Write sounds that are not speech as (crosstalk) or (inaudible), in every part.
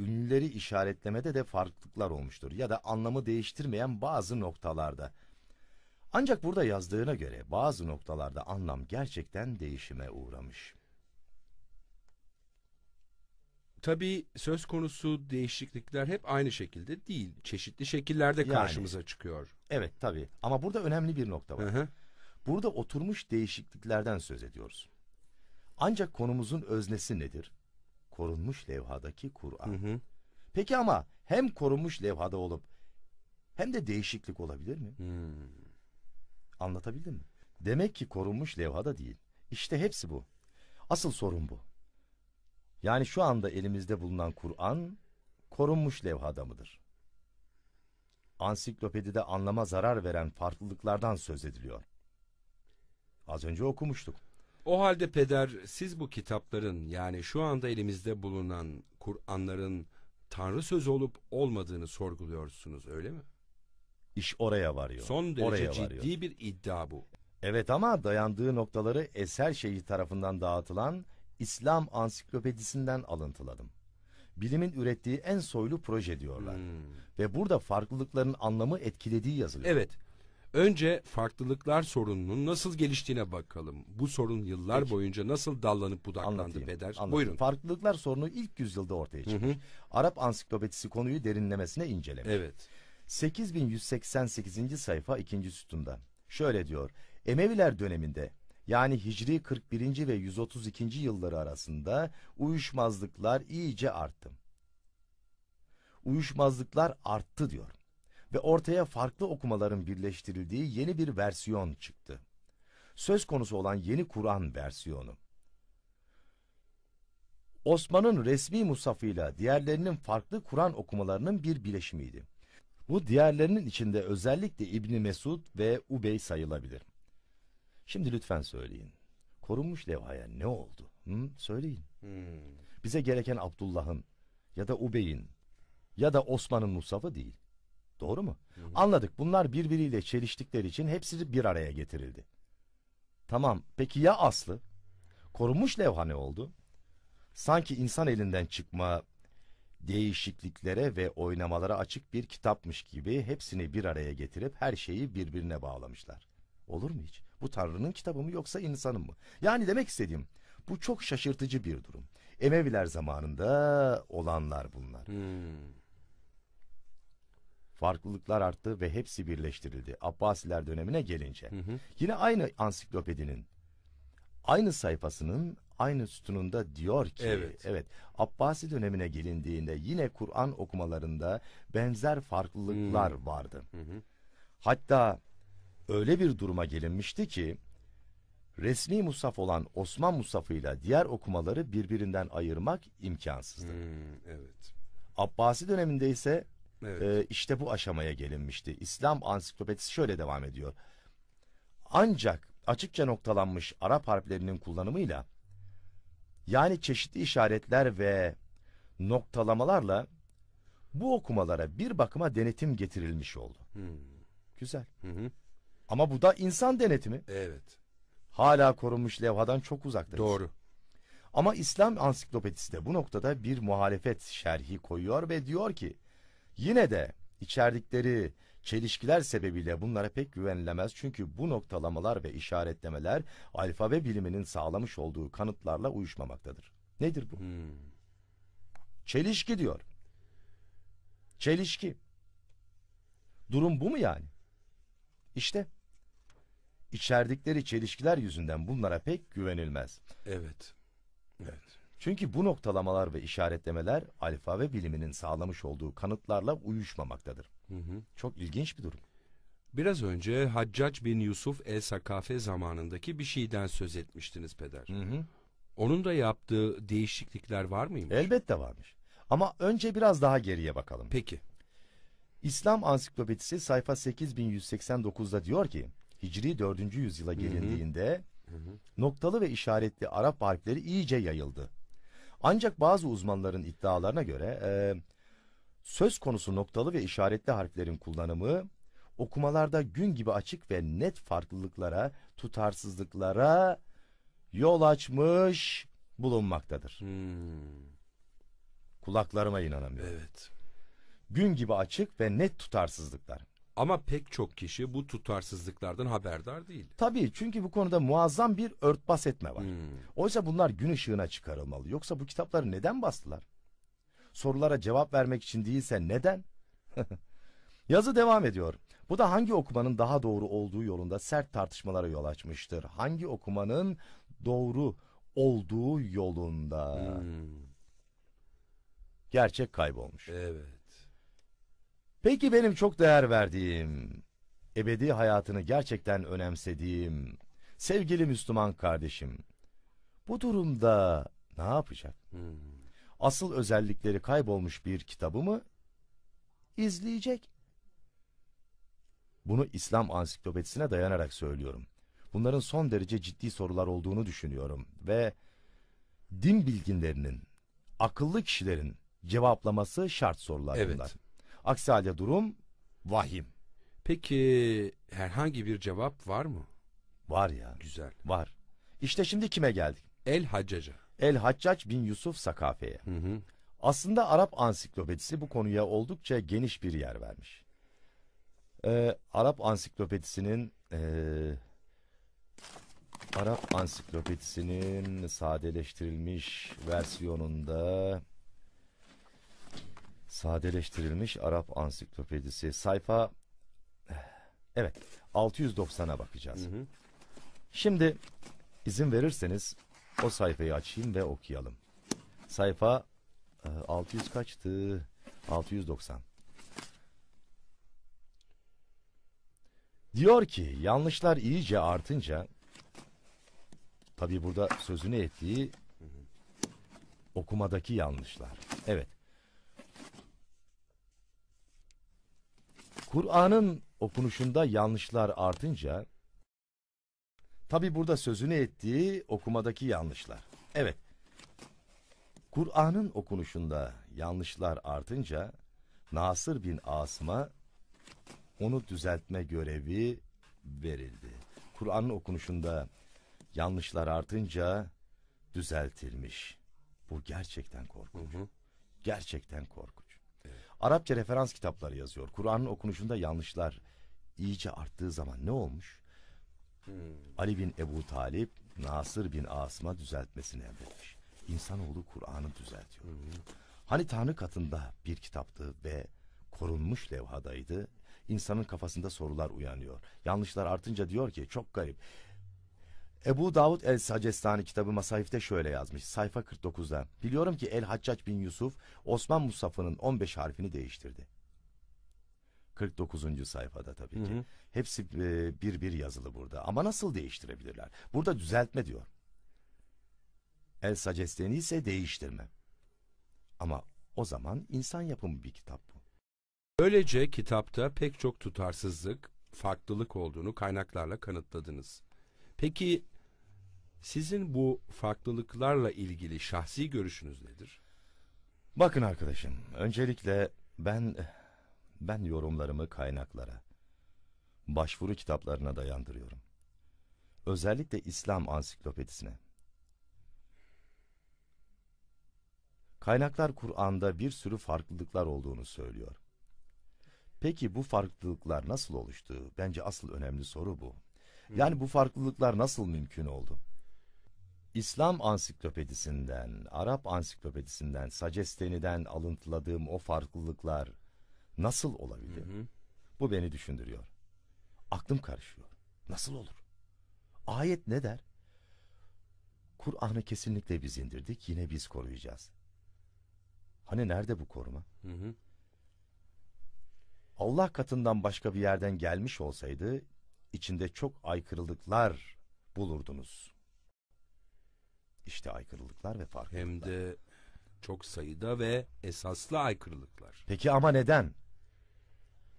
ünlüleri işaretlemede de farklılıklar olmuştur ya da anlamı değiştirmeyen bazı noktalarda. Ancak burada yazdığına göre bazı noktalarda anlam gerçekten değişime uğramış. tabi söz konusu değişiklikler hep aynı şekilde değil. Çeşitli şekillerde yani, karşımıza çıkıyor. Evet tabi ama burada önemli bir nokta var. Hı hı. Burada oturmuş değişikliklerden söz ediyoruz. Ancak konumuzun öznesi nedir? korunmuş levhadaki Kur'an. Peki ama hem korunmuş levhada olup hem de değişiklik olabilir mi? Hmm. Anlatabildim mi? Demek ki korunmuş levhada değil. İşte hepsi bu. Asıl sorun bu. Yani şu anda elimizde bulunan Kur'an korunmuş levhada mıdır? Ansiklopedide anlama zarar veren farklılıklardan söz ediliyor. Az önce okumuştuk. O halde peder siz bu kitapların yani şu anda elimizde bulunan Kur'anların Tanrı sözü olup olmadığını sorguluyorsunuz öyle mi? İş oraya varıyor. Son derece oraya ciddi varıyor. bir iddia bu. Evet ama dayandığı noktaları eser şeyi tarafından dağıtılan İslam ansiklopedisinden alıntıladım. Bilimin ürettiği en soylu proje diyorlar. Hmm. Ve burada farklılıkların anlamı etkilediği yazılıyor. Evet. Önce farklılıklar sorununun nasıl geliştiğine bakalım. Bu sorun yıllar Peki. boyunca nasıl dallanıp budaklandı anlatayım, Beder? Anlatayım. Buyurun. Farklılıklar sorunu ilk yüzyılda ortaya çıkmış. Hı hı. Arap ansiklopedisi konuyu derinlemesine incelemiş. Evet. 8188. sayfa ikinci sütunda. Şöyle diyor. Emeviler döneminde yani Hicri 41. ve 132. yılları arasında uyuşmazlıklar iyice arttı. Uyuşmazlıklar arttı diyor ve ortaya farklı okumaların birleştirildiği yeni bir versiyon çıktı. Söz konusu olan yeni Kur'an versiyonu. Osman'ın resmi musafıyla diğerlerinin farklı Kur'an okumalarının bir bileşimiydi. Bu diğerlerinin içinde özellikle İbni Mesud ve Ubey sayılabilir. Şimdi lütfen söyleyin. Korunmuş levhaya ne oldu? Hı? Söyleyin. Hmm. Bize gereken Abdullah'ın ya da Ubey'in ya da Osman'ın musafı değil. Doğru mu? Hı hı. Anladık. Bunlar birbiriyle çeliştikleri için hepsi bir araya getirildi. Tamam. Peki ya aslı? Korunmuş levha ne oldu? Sanki insan elinden çıkma değişikliklere ve oynamalara açık bir kitapmış gibi hepsini bir araya getirip her şeyi birbirine bağlamışlar. Olur mu hiç? Bu Tanrı'nın kitabı mı yoksa insanın mı? Yani demek istediğim bu çok şaşırtıcı bir durum. Emeviler zamanında olanlar bunlar. Hmm. Farklılıklar arttı ve hepsi birleştirildi. Abbasiler dönemine gelince. Hı hı. Yine aynı ansiklopedinin aynı sayfasının aynı sütununda diyor ki evet, evet Abbasi dönemine gelindiğinde yine Kur'an okumalarında benzer farklılıklar hmm. vardı. Hı hı. Hatta öyle bir duruma gelinmişti ki resmi musaf olan Osman musafıyla diğer okumaları birbirinden ayırmak imkansızdı. Hmm, evet. Abbasi döneminde ise Evet. Ee, işte bu aşamaya gelinmişti. İslam ansiklopedisi şöyle devam ediyor. Ancak açıkça noktalanmış Arap harflerinin kullanımıyla yani çeşitli işaretler ve noktalamalarla bu okumalara bir bakıma denetim getirilmiş oldu. Hmm. Güzel. Hı hı. Ama bu da insan denetimi. Evet. Hala korunmuş levhadan çok uzaktır. Doğru. Ama İslam ansiklopedisi de bu noktada bir muhalefet şerhi koyuyor ve diyor ki Yine de içerdikleri çelişkiler sebebiyle bunlara pek güvenilemez çünkü bu noktalamalar ve işaretlemeler alfabe biliminin sağlamış olduğu kanıtlarla uyuşmamaktadır. Nedir bu? Hmm. Çelişki diyor. Çelişki. Durum bu mu yani? İşte içerdikleri çelişkiler yüzünden bunlara pek güvenilmez. Evet. Evet. Çünkü bu noktalamalar ve işaretlemeler ve biliminin sağlamış olduğu kanıtlarla uyuşmamaktadır. Hı hı. Çok ilginç bir durum. Biraz önce Haccac bin Yusuf el-Sakafe zamanındaki bir şeyden söz etmiştiniz peder. Hı hı. Onun da yaptığı değişiklikler var mıymış? Elbette varmış. Ama önce biraz daha geriye bakalım. Peki. İslam ansiklopedisi sayfa 8189'da diyor ki, Hicri 4. yüzyıla gelindiğinde hı hı. noktalı ve işaretli Arap harfleri iyice yayıldı. Ancak bazı uzmanların iddialarına göre e, söz konusu noktalı ve işaretli harflerin kullanımı okumalarda gün gibi açık ve net farklılıklara, tutarsızlıklara yol açmış bulunmaktadır. Hmm. Kulaklarıma inanamıyorum. Evet. Gün gibi açık ve net tutarsızlıklar. Ama pek çok kişi bu tutarsızlıklardan haberdar değil. Tabii çünkü bu konuda muazzam bir örtbas etme var. Hmm. Oysa bunlar gün ışığına çıkarılmalı. Yoksa bu kitapları neden bastılar? Sorulara cevap vermek için değilse neden? (laughs) Yazı devam ediyor. Bu da hangi okumanın daha doğru olduğu yolunda sert tartışmalara yol açmıştır. Hangi okumanın doğru olduğu yolunda. Hmm. Gerçek kaybolmuş. Evet. Peki benim çok değer verdiğim, ebedi hayatını gerçekten önemsediğim sevgili Müslüman kardeşim bu durumda ne yapacak? Hmm. Asıl özellikleri kaybolmuş bir kitabı mı izleyecek? Bunu İslam ansiklopedisine dayanarak söylüyorum. Bunların son derece ciddi sorular olduğunu düşünüyorum ve din bilginlerinin, akıllı kişilerin cevaplaması şart sorular evet. bunlar. Aksi halde durum vahim. Peki herhangi bir cevap var mı? Var ya. Güzel. Var. İşte şimdi kime geldik? El Haccaca. El Haccac bin Yusuf Sakafe'ye. Aslında Arap ansiklopedisi bu konuya oldukça geniş bir yer vermiş. Ee, Arap ansiklopedisinin ee, Arap ansiklopedisinin sadeleştirilmiş versiyonunda sadeleştirilmiş Arap ansiklopedisi sayfa evet 690'a bakacağız. Hı hı. Şimdi izin verirseniz o sayfayı açayım ve okuyalım. Sayfa 600 e, kaçtı? 690. Diyor ki yanlışlar iyice artınca tabi burada sözünü ettiği okumadaki yanlışlar. Evet Kur'an'ın okunuşunda yanlışlar artınca, tabi burada sözünü ettiği okumadaki yanlışlar. Evet, Kur'an'ın okunuşunda yanlışlar artınca, Nasır bin Asım'a onu düzeltme görevi verildi. Kur'an'ın okunuşunda yanlışlar artınca düzeltilmiş. Bu gerçekten korkunç. Hı hı. Gerçekten korkunç. Arapça referans kitapları yazıyor. Kur'an'ın okunuşunda yanlışlar iyice arttığı zaman ne olmuş? Hmm. Ali bin Ebu Talip Nasır bin Asım'a düzeltmesini emretmiş. İnsanoğlu Kur'an'ı düzeltiyor. Hmm. Hani Tanrı katında bir kitaptı ve korunmuş levhadaydı. İnsanın kafasında sorular uyanıyor. Yanlışlar artınca diyor ki çok garip. Ebu Davud el-Sacestani kitabı Masahif'te şöyle yazmış. Sayfa 49'da. Biliyorum ki el-Haccac bin Yusuf Osman Musafı'nın 15 harfini değiştirdi. 49. sayfada tabii ki. Hı hı. Hepsi e, bir bir yazılı burada. Ama nasıl değiştirebilirler? Burada düzeltme diyor. El Sacesteni ise değiştirme. Ama o zaman insan yapımı bir kitap bu. Böylece kitapta pek çok tutarsızlık, farklılık olduğunu kaynaklarla kanıtladınız. Peki sizin bu farklılıklarla ilgili şahsi görüşünüz nedir? Bakın arkadaşım, öncelikle ben ben yorumlarımı kaynaklara, başvuru kitaplarına dayandırıyorum. Özellikle İslam ansiklopedisine. Kaynaklar Kur'an'da bir sürü farklılıklar olduğunu söylüyor. Peki bu farklılıklar nasıl oluştu? Bence asıl önemli soru bu. Yani bu farklılıklar nasıl mümkün oldu? İslam ansiklopedisinden, Arap ansiklopedisinden, Sacesteni'den alıntıladığım o farklılıklar nasıl olabildi? Hı hı. Bu beni düşündürüyor. Aklım karışıyor. Nasıl olur? Ayet ne der? Kur'an'ı kesinlikle biz indirdik, yine biz koruyacağız. Hani nerede bu koruma? Hı hı. Allah katından başka bir yerden gelmiş olsaydı, içinde çok aykırılıklar bulurdunuz. İşte aykırılıklar ve farklılıklar. Hem de çok sayıda ve esaslı aykırılıklar. Peki ama neden?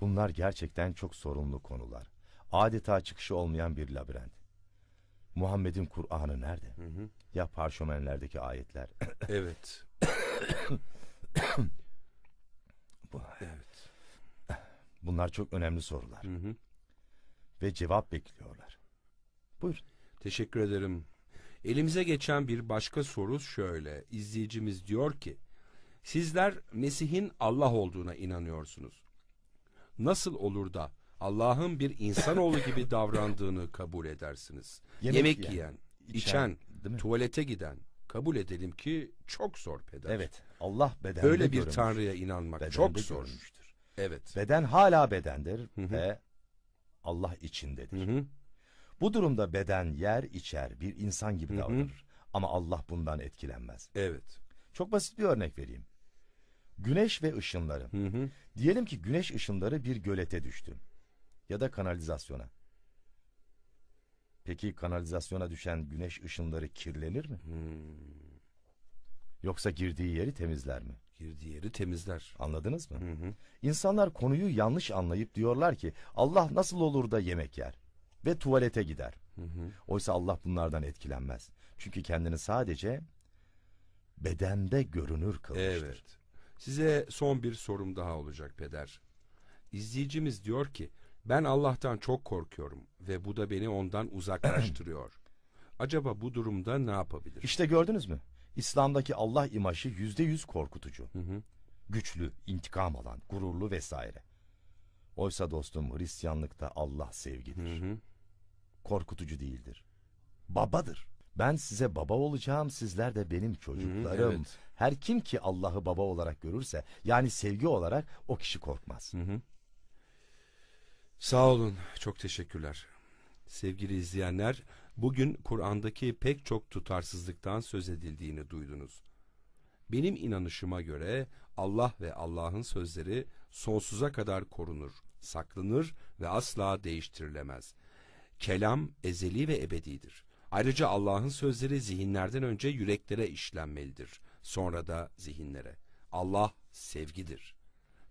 Bunlar gerçekten çok sorunlu konular. Adeta çıkışı olmayan bir labirent. Muhammed'in Kur'an'ı nerede? Hı hı. Ya parşömenlerdeki ayetler? (coughs) evet. (coughs) Bu, evet. Bunlar çok önemli sorular. Hı hı. Ve cevap bekliyorlar. Buyur. Teşekkür ederim Elimize geçen bir başka soru şöyle. İzleyicimiz diyor ki, sizler Mesih'in Allah olduğuna inanıyorsunuz. Nasıl olur da Allah'ın bir insanoğlu gibi (laughs) davrandığını kabul edersiniz? Yemek, Yemek yiyen, yiyen, içen, içen tuvalete giden, kabul edelim ki çok zor peder. Evet. Allah bedende Böyle bir görmüş. tanrıya inanmak bedende çok zor. Görmüştür. Evet. Beden hala bedendir Hı -hı. ve Allah içindedir. Hı -hı. Bu durumda beden yer içer bir insan gibi davranır. Hı hı. Ama Allah bundan etkilenmez. Evet. Çok basit bir örnek vereyim. Güneş ve ışınları. Hı hı. Diyelim ki güneş ışınları bir gölete düştü. Ya da kanalizasyona. Peki kanalizasyona düşen güneş ışınları kirlenir mi? Hmm. Yoksa girdiği yeri temizler mi? Girdiği yeri temizler. Anladınız mı? Hı hı. İnsanlar konuyu yanlış anlayıp diyorlar ki Allah nasıl olur da yemek yer? ve tuvalete gider. Hı hı. Oysa Allah bunlardan etkilenmez. Çünkü kendini sadece bedende görünür kılmıştır. Evet. Size son bir sorum daha olacak peder. İzleyicimiz diyor ki ben Allah'tan çok korkuyorum ve bu da beni ondan uzaklaştırıyor. (clears throat) Acaba bu durumda ne yapabilir? İşte gördünüz mü? İslam'daki Allah imajı yüzde yüz korkutucu. Hı hı. Güçlü, intikam alan, gururlu vesaire. Oysa dostum Hristiyanlıkta Allah sevgidir. Hı hı korkutucu değildir. Babadır. Ben size baba olacağım, sizler de benim çocuklarım. Hı evet. Her kim ki Allah'ı baba olarak görürse, yani sevgi olarak o kişi korkmaz. Hı hı. Sağ olun, çok teşekkürler. Sevgili izleyenler, bugün Kur'an'daki pek çok tutarsızlıktan söz edildiğini duydunuz. Benim inanışıma göre Allah ve Allah'ın sözleri sonsuza kadar korunur, saklanır ve asla değiştirilemez. Kelam ezeli ve ebedidir. Ayrıca Allah'ın sözleri zihinlerden önce yüreklere işlenmelidir. Sonra da zihinlere. Allah sevgidir.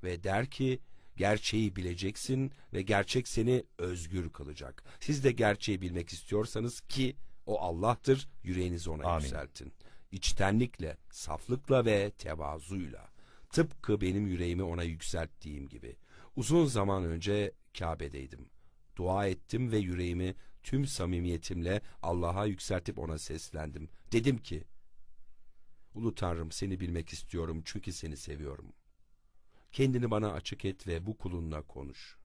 Ve der ki, gerçeği bileceksin ve gerçek seni özgür kılacak. Siz de gerçeği bilmek istiyorsanız ki o Allah'tır, yüreğinizi ona Amin. yükseltin. İçtenlikle, saflıkla ve tevazuyla. Tıpkı benim yüreğimi ona yükselttiğim gibi. Uzun zaman önce Kabe'deydim. Dua ettim ve yüreğimi tüm samimiyetimle Allah'a yükseltip ona seslendim. Dedim ki, Ulu Tanrım seni bilmek istiyorum çünkü seni seviyorum. Kendini bana açık et ve bu kulunla konuş.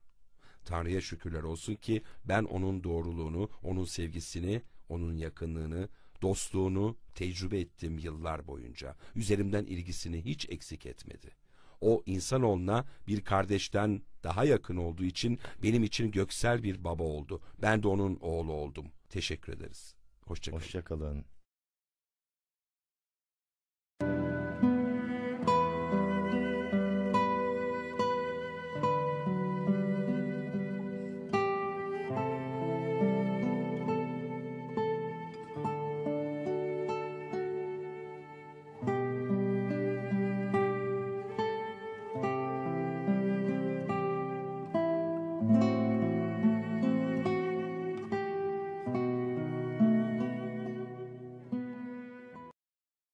Tanrı'ya şükürler olsun ki ben onun doğruluğunu, onun sevgisini, onun yakınlığını, dostluğunu tecrübe ettim yıllar boyunca. Üzerimden ilgisini hiç eksik etmedi.'' O insanoğluna bir kardeşten daha yakın olduğu için benim için göksel bir baba oldu. Ben de onun oğlu oldum. Teşekkür ederiz. Hoşçakalın. Hoşçakalın.